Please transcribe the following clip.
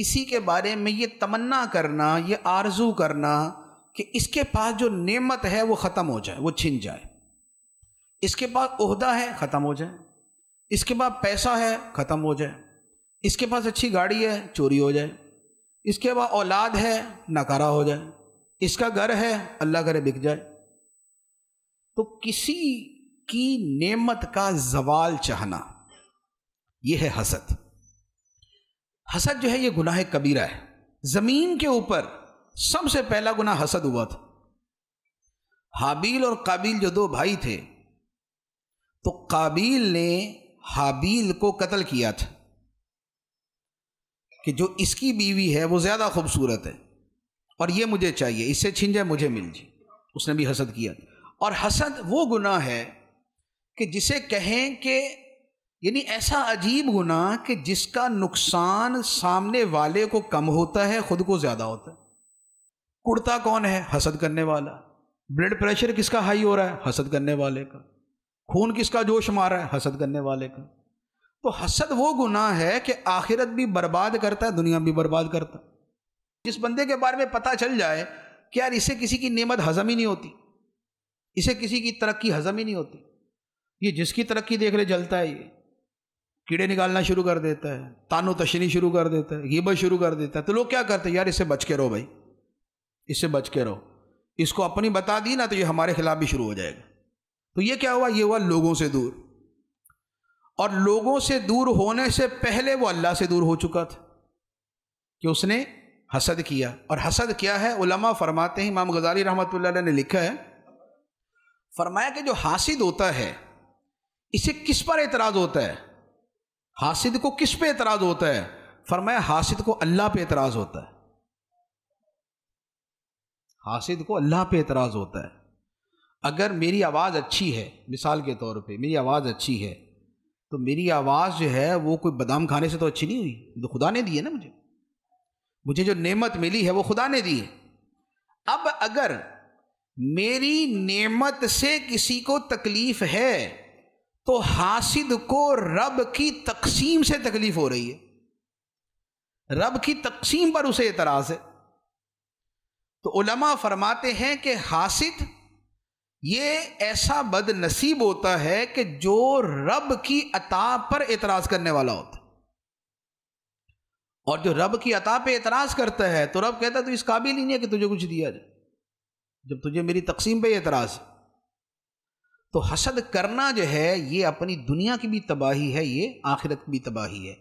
किसी के बारे में ये तमन्ना करना ये आरजू करना कि इसके पास जो नेमत है वो ख़त्म हो जाए वो छिन जाए इसके पास उहदा है ख़त्म हो जाए इसके पास पैसा है ख़त्म हो जाए इसके पास अच्छी गाड़ी है चोरी हो जाए इसके बाद औलाद है नकारा हो जाए इसका घर है अल्लाह करे बिक जाए तो किसी की नेमत का जवाल चाहना यह है हसद हसद जो है ये गुनाह कबीरा है ज़मीन के ऊपर सबसे पहला गुना हसद हुआ था हाबील और काबिल जो दो भाई थे तो काबिल ने हाबील को कत्ल किया था कि जो इसकी बीवी है वो ज़्यादा खूबसूरत है और ये मुझे चाहिए इससे छिन जाए मुझे मिल जाए उसने भी हसद किया और हसद वो गुनाह है कि जिसे कहें कि यानी ऐसा अजीब गुना कि जिसका नुकसान सामने वाले को कम होता है खुद को ज़्यादा होता है कुर्ता कौन है हसद करने वाला ब्लड प्रेशर किसका हाई हो रहा है हसद करने वाले का खून किसका जोश मार रहा है हसद करने वाले का तो हसद वो गुनाह है कि आखिरत भी बर्बाद करता है दुनिया भी बर्बाद करता है जिस बंदे के बारे में पता चल जाए कि यार इसे किसी की नेमत हजम ही नहीं होती इसे किसी की तरक्की हजम ही नहीं होती ये जिसकी तरक्की देख ले जलता है ये कीड़े निकालना शुरू कर देता है तानो तशनी शुरू कर देता है गीबत शुरू कर देता है तो लोग क्या करते हैं यार इससे बच के रहो भाई इससे बच के रहो इसको अपनी बता दी ना तो ये हमारे खिलाफ भी शुरू हो जाएगा तो ये क्या हुआ ये हुआ लोगों से दूर और लोगों से दूर होने से पहले वो अल्लाह से दूर हो चुका था कि उसने हसद किया और हसद क्या है उलमा फरमाते हैं इमाम गजाली रहमत ने लिखा है फरमाया कि जो हासिद होता है इसे किस पर एतराज़ होता है हासिद को किस पे एतराज होता है फरमाया हासिद को अल्लाह पे एतराज होता है हासिद को अल्लाह पे एतराज होता है अगर मेरी आवाज़ अच्छी है मिसाल के तौर पे मेरी आवाज़ अच्छी है तो मेरी आवाज़ जो है वो कोई बादाम खाने से तो अच्छी नहीं हुई तो खुदा ने दी है ना मुझे मुझे जो नेमत मिली है वो खुदा ने दी है अब अगर मेरी नेमत से किसी को तकलीफ़ है तो हासिद को रब की तकसीम से तकलीफ हो रही है रब की तकसीम पर उसे एतराज है तो उलमा फरमाते हैं कि हासिद ये ऐसा बदनसीब होता है कि जो रब की अता पर एतराज करने वाला होता और जो रब की अता पे एतराज करता है तो रब कहता है तो इस काबिल ही नहीं है कि तुझे कुछ दिया जाए जब तुझे मेरी तकसीम पे एतराज है तो हसद करना जो है ये अपनी दुनिया की भी तबाही है ये आखिरत की भी तबाही है